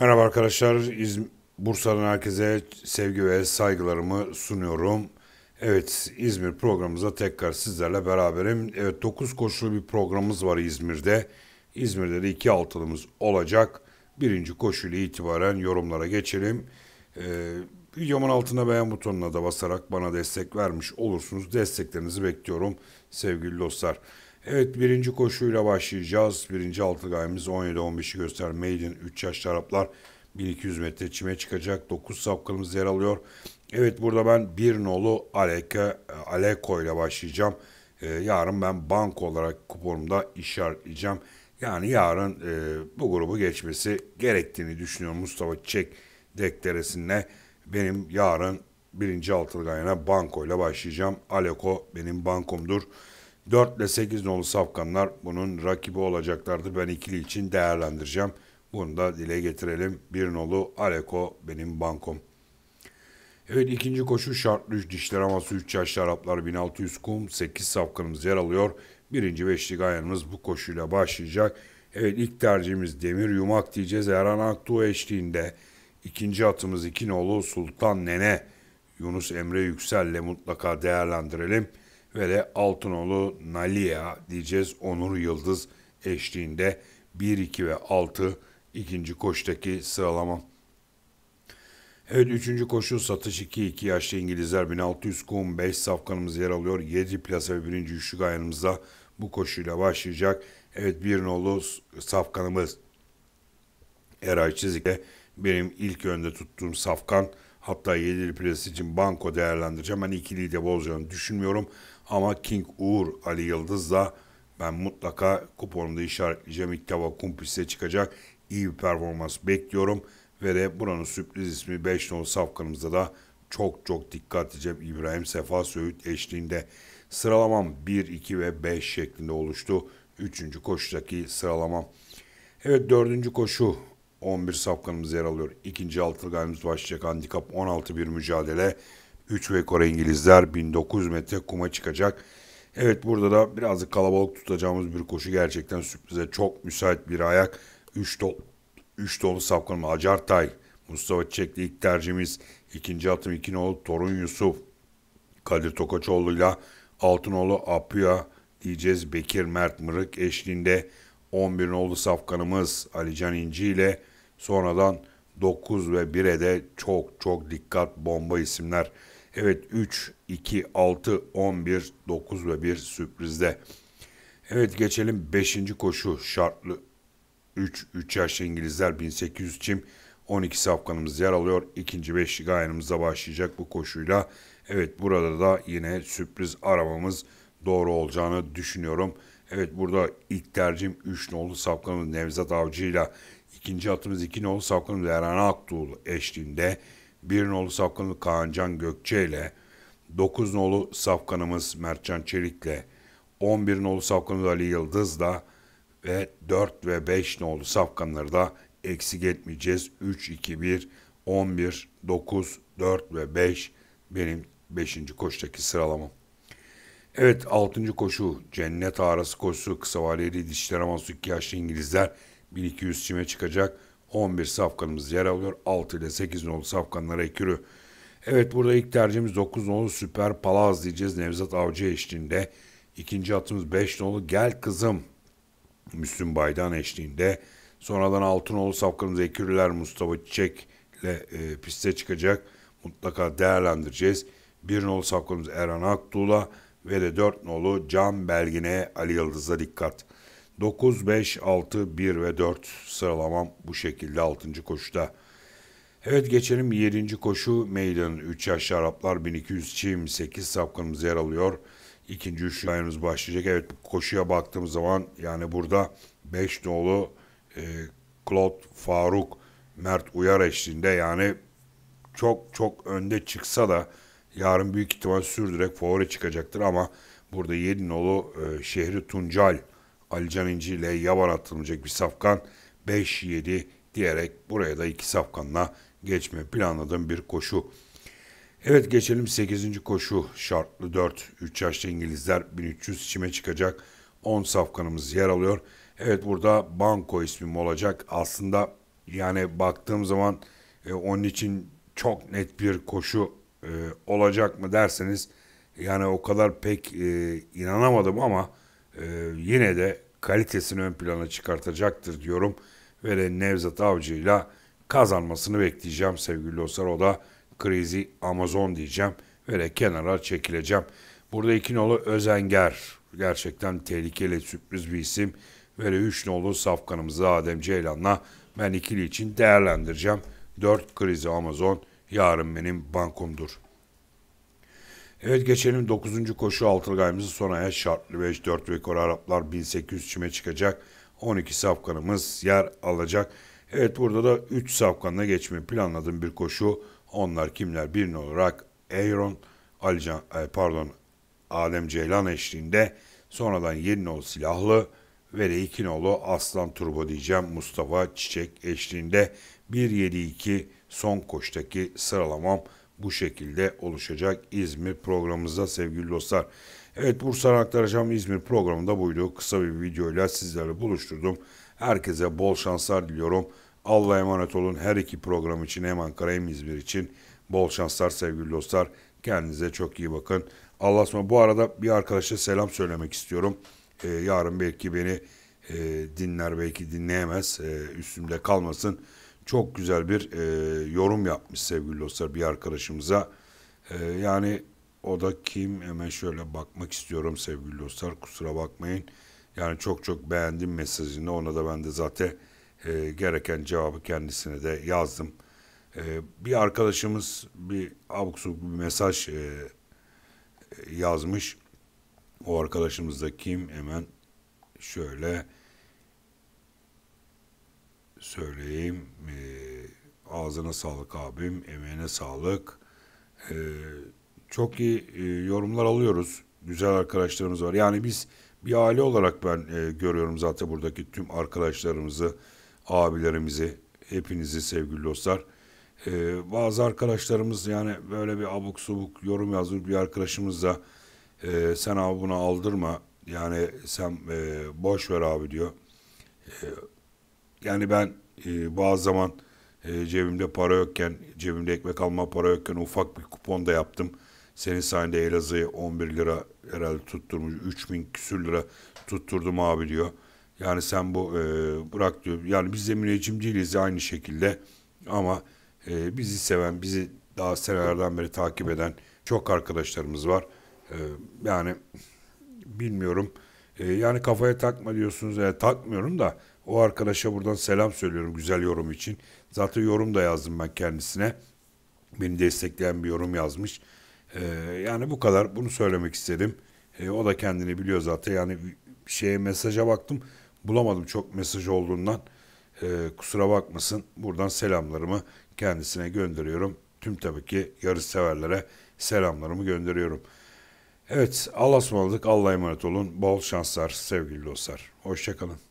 Merhaba arkadaşlar. İzm Bursa'dan herkese sevgi ve saygılarımı sunuyorum. Evet İzmir programımıza tekrar sizlerle beraberim. Evet 9 koşulu bir programımız var İzmir'de. İzmir'de de 2 altılımız olacak. Birinci koşuyla itibaren yorumlara geçelim. Ee, videomun altına beğen butonuna da basarak bana destek vermiş olursunuz. Desteklerinizi bekliyorum sevgili dostlar. Evet birinci koşuyla başlayacağız. Birinci altı gayemiz 17-15'i göster. Maiden 3 yaş taraflar 1200 metre çime çıkacak. 9 sapkınımız yer alıyor. Evet burada ben bir nolu Aleke, Aleko ile başlayacağım. Ee, yarın ben bank olarak kuponumda işaretleyeceğim. Yani yarın e, bu grubu geçmesi gerektiğini düşünüyorum Mustafa Çek dekteresinde. Benim yarın birinci altılı gayene banko ile başlayacağım. Aleko benim bankomdur. 4 ile 8 nolu safkanlar bunun rakibi olacaklardı. Ben ikili için değerlendireceğim. Bunu da dile getirelim. 1 nolu Aleko benim bankom. Evet ikinci koşu şartlı 3 dişler aması 3 yaşlı Araplar 1600 kum 8 safkanımız yer alıyor. Birinci beşlik ayarımız bu koşuyla başlayacak. Evet ilk tercihimiz Demir Yumak diyeceğiz. Erhan Aktuğ eşliğinde ikinci atımız iki nolu Sultan Nene Yunus Emre Yüksel'le mutlaka değerlendirelim. Vere Altınoğlu Nalia diyeceğiz Onur Yıldız eşliğinde 1, 2 ve 6 ikinci koştaki sıralama Evet üçüncü koşu satış 2 2 yaşlı İngilizler 1600 kum 5 safkanımız yer alıyor. 7 plasa ve 1. üçlük ayarımızda bu koşuyla başlayacak. Evet bir nolu safkanımız Eray Çizik'le benim ilk önde tuttuğum safkan hatta 7 plası için banko değerlendireceğim. ben ikiliyi de bozacağını düşünmüyorum. Ama King Uğur Ali Yıldız da ben mutlaka kuponumda işaretleyeceğim. İlk defa kumpiste çıkacak. İyi bir performans bekliyorum. Ve de buranın sürpriz ismi 5 nol safkanımızda da çok çok dikkat edeceğim. İbrahim Sefa Söğüt eşliğinde sıralamam 1, 2 ve 5 şeklinde oluştu. 3. koşudaki sıralamam. Evet 4. koşu 11 safkanımız yer alıyor. 2. altılganımız başlayacak. Handikap 16 bir mücadele. 3 ve Kore İngilizler 1900 metre kuma çıkacak. Evet burada da birazcık kalabalık tutacağımız bir koşu gerçekten sürprize çok müsait bir ayak. 3 dol 3 dolu sapkanma Acartay, Mustafa Çiçekli ilk tercihimiz. ikinci atım İkinoğlu Torun Yusuf, Kadir Tokaçoğlu Tokaçoğlu'yla Altınoğlu Apuya diyeceğiz. Bekir Mert Mırık eşliğinde 11 nolu safkanımız Alican İnci ile sonradan 9 ve 1'e de çok çok dikkat bomba isimler. Evet 3, 2, 6, 11, 9 ve 1 sürprizde. Evet geçelim 5. koşu şartlı 3, 3 yaş İngilizler 1800 çim 12 Afganımız yer alıyor. İkinci beşlik ayarımıza başlayacak bu koşuyla. Evet burada da yine sürpriz aramamız doğru olacağını düşünüyorum. Evet burada ilk tercihim 3 nolu safkanımız Nevzat Avcı ile ikinci atımız 2 iki nolu safkanımız Eren Aktuğlu eşliğinde. 1 nolu safkanı Kaancan Gökçe ile 9 nolu safkanımız Mertcan Çelik ile 11 nolu safkanı Ali Yıldız da ve 4 ve 5 nolu safkanları da eksik etmeyeceğiz. 3, 2, 1, 11, 9, 4 ve 5 benim 5. koştaki sıralamam. Evet 6. koşu Cennet Ağrısı koşusu kısa vadeli dişler ama 2 yaşlı İngilizler 1200 çime çıkacak. 11 safkanımız yer alıyor. 6 ile 8 nolu safkanlara ekürü. Evet burada ilk tercihimiz 9 nolu Süper Palaz diyeceğiz Nevzat Avcı eşliğinde. İkinci atımız 5 nolu Gel Kızım Müslüm Baydan eşliğinde. Sonradan 6 nolu safkanımız Ekürüler Mustafa Çiçek ile e, piste çıkacak. Mutlaka değerlendireceğiz. 1 nolu safkanımız Erhan Aktuğ'la ve de 4 nolu Can Belgin'e Ali Yıldız'a dikkat. 9, 5, 6, 1 ve 4 sıralamam bu şekilde 6. koşuda. Evet geçelim 7. koşu meydanın 3 yaş Araplar 1200 çim 8 sapkınımız yer alıyor. İkinci üçlüğümüz başlayacak. Evet koşuya baktığım zaman yani burada 5 nolu e, Claude Faruk Mert Uyar eşliğinde yani çok çok önde çıksa da yarın büyük ihtimal sürdürerek favori çıkacaktır ama burada 7 nolu e, Şehri Tuncal Alican İnci ile yaban attırılacak bir safkan 5-7 diyerek buraya da iki safkanla geçme planladığım bir koşu. Evet geçelim 8. koşu şartlı 4. 3 yaşlı İngilizler 1300 çime çıkacak. 10 safkanımız yer alıyor. Evet burada Banko ismim olacak. Aslında yani baktığım zaman e, onun için çok net bir koşu e, olacak mı derseniz yani o kadar pek e, inanamadım ama ee, yine de kalitesini ön plana çıkartacaktır diyorum. Ve de Nevzat Avcı'yla kazanmasını bekleyeceğim sevgili dostlar. O da Crazy Amazon diyeceğim ve de kenara çekileceğim. Burada iki nolu Özenger gerçekten tehlikeli sürpriz bir isim. Ve de üç nolu Safkan'ımızı Adem Ceylan'la ben ikili için değerlendireceğim. 4 krizi Amazon yarın benim bankomdur. Evet geçelim 9. koşu altılgayımızı sonraya şartlı 5 4 ve koru Araplar 1800 çime çıkacak. 12 safkanımız yer alacak. Evet burada da 3 safkanla geçmeyi planladığım bir koşu. Onlar kimler? Birini olarak Aaron Alican e, pardon Adem Ceylan eşliğinde sonradan Yeninoğlu Silahlı ve de İkinoğlu Aslan Turbo diyeceğim Mustafa Çiçek eşliğinde 1-7-2 son koştaki sıralamam bu şekilde oluşacak İzmir programımızda sevgili dostlar. Evet Bursa'dan aktaracağım İzmir programında buydu. Kısa bir videoyla sizlerle buluşturdum. Herkese bol şanslar diliyorum. Allah'a emanet olun. Her iki program için hem Ankara hem İzmir için bol şanslar sevgili dostlar. Kendinize çok iyi bakın. Allah'a ısmarladık. Bu arada bir arkadaşa selam söylemek istiyorum. Ee, yarın belki beni e, dinler belki dinleyemez. E, üstümde kalmasın çok güzel bir e, yorum yapmış sevgili dostlar bir arkadaşımıza. E, yani o da kim hemen şöyle bakmak istiyorum sevgili dostlar kusura bakmayın. Yani çok çok beğendim mesajını ona da ben de zaten e, gereken cevabı kendisine de yazdım. E, bir arkadaşımız bir abuk subuk bir mesaj e, yazmış. O arkadaşımız da kim hemen şöyle söyleyeyim. E, ağzına sağlık abim, emeğine sağlık. E, çok iyi e, yorumlar alıyoruz. Güzel arkadaşlarımız var. Yani biz bir aile olarak ben e, görüyorum zaten buradaki tüm arkadaşlarımızı, abilerimizi, hepinizi sevgili dostlar. E, bazı arkadaşlarımız yani böyle bir abuk subuk yorum yazıyor bir arkadaşımız da e, sen abi bunu aldırma yani sen e, boş ver abi diyor. E, yani ben e, bazı zaman e, cebimde para yokken, cebimde ekmek alma para yokken ufak bir kupon da yaptım. Senin sayende Elazığ'ı 11 lira herhalde tutturmuş. 3000 küsür lira tutturdum abi diyor. Yani sen bu e, bırak diyor. Yani biz de müneccim değiliz aynı şekilde. Ama e, bizi seven, bizi daha senelerden beri takip eden çok arkadaşlarımız var. E, yani bilmiyorum. Ee, yani kafaya takma diyorsunuz. Yani takmıyorum da o arkadaşa buradan selam söylüyorum güzel yorum için. Zaten yorum da yazdım ben kendisine. Beni destekleyen bir yorum yazmış. E, yani bu kadar bunu söylemek istedim. E, o da kendini biliyor zaten. Yani şeye mesaja baktım. Bulamadım çok mesaj olduğundan. E, kusura bakmasın. Buradan selamlarımı kendisine gönderiyorum. Tüm tabii ki yarış severlere selamlarımı gönderiyorum. Evet Allah'a ısmarladık. Allah'a emanet olun. Bol şanslar sevgili dostlar. Hoşçakalın.